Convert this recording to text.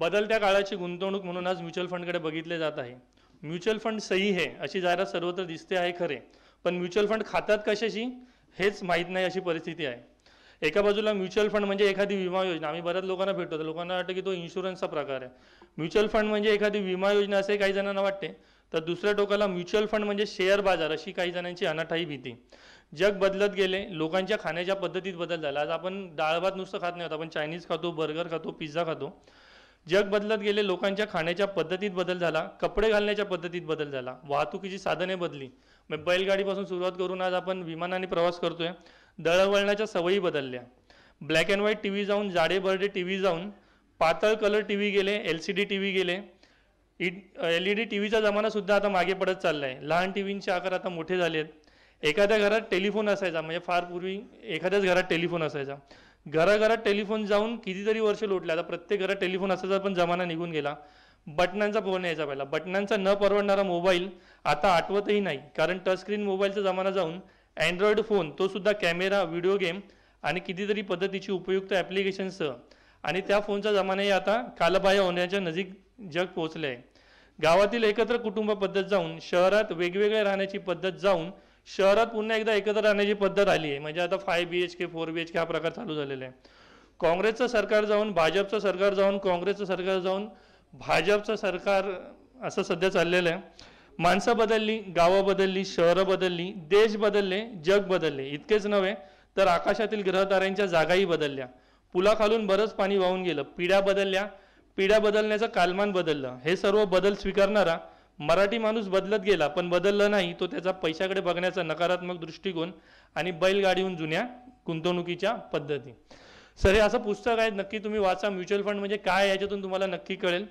बदलत्या काळाची गुंतवणूक म्हणून आज म्युच्युअल फंडकडे बघितले जात आहे म्युच्युअल फंड सही आहे अशी जाहिरात सर्वत्र दिसते आहे खरे पण म्युच्युअल फंड खातात कशाशी हेच माहीत नाही अशी परिस्थिती आहे एका बाजूला म्युच्युअल फंड म्हणजे एखादी विमा योजना आम्ही बऱ्याच लोकांना भेटतो लोकांना वाटतं की तो इन्शुरन्सचा प्रकार आहे म्युच्युअल फंड म्हणजे एखादी विमा योजना असे काही जणांना वाटते तर दुसऱ्या टोकाला म्युच्युअल फंड म्हणजे शेअर बाजार अशी काही जणांची अनाठाई भीती जग बदलत गेले लोकांच्या खाण्याच्या पद्धतीत बदल झाला आज आपण डाळ भात नुसतं खात नाही होत आपण चायनीज खातो बर्गर खातो पिझ्झा खातो जग बदलत गेले लोकांच्या खाण्याच्या पद्धतीत बदल झाला कपडे घालण्याच्या पद्धतीत बदल झाला वाहतुकीची साधने बदली मग बैलगाडीपासून सुरुवात करून आज आपण विमानाने प्रवास करतोय दळवळणाच्या सवयी बदलल्या ब्लॅक अँड व्हाईट टी जाऊन जाडे बर्डे टी जाऊन पातळ कलर टी गेले L C D TV गेले एल ई डी टी व्हीचा जमानासुद्धा आता मागे पडत चालला आहे लहान टी आकार आता मोठे झाले आहेत एखाद्या घरात टेलिफोन असायचा म्हणजे फार पूर्वी एखाद्याच घरात टेलिफोन असायचा घराघरात टेलिफोन जाऊन कितीतरी वर्ष लोटले आता प्रत्येक घरात टेलिफोन असायचा पण जमाना निघून गेला बटनांचा फोन यायचा पहिला बटनांचा न परवडणारा मोबाईल आता आठवतही नाही कारण टचस्क्रीन मोबाईलचा जमाना जाऊन अँड्रॉइड फोन तो सुद्धा कॅमेरा व्हिडिओ गेम आणि कितीतरी पद्धतीची उपयुक्त ॲप्लिकेशन्ससह आणि त्या फोनचा जमानाही आता कालबाह्य होण्याच्या नजीक जग पोहोचले आहे गावातील एकत्र कुटुंब पद्धत जाऊन शहरात वेगवेगळ्या राहण्याची पद्धत जाऊन शहरात पुन्हा एकदा एकत्र राहण्याची पद्धत आली आहे म्हणजे आता five B H K four B H K हा प्रकार चालू झालेला आहे काँग्रेसचं सरकार जाऊन भाजपचं सरकार जाऊन काँग्रेसचं सरकार जाऊन भाजपचं सरकार असं सध्या चाललेलं आहे माणसं बदलली गावं बदलली शहरं बदलली देश बदलले जग बदलले इतकेच नव्हे तर आकाशातील ग्रहताऱ्यांच्या जागाही बदलल्या पुलाखालून बरंच पाणी वाहून गेलं पिढ्या बदलल्या पिढ्या बदलण्याचं कालमान बदललं हे सर्व बदल स्वीकारणारा मराठी माणूस बदलत गेला पण बदलला नाही तो त्याचा पैशाकडे बघण्याचा नकारात्मक दृष्टिकोन आणि बैलगाडीहून जुन्या गुंतवणुकीच्या पद्धती सर हे असं पुस्तक आहे नक्की तुम्ही वाचा म्युच्युअल फंड म्हणजे काय याच्यातून तुम्हाला नक्की कळेल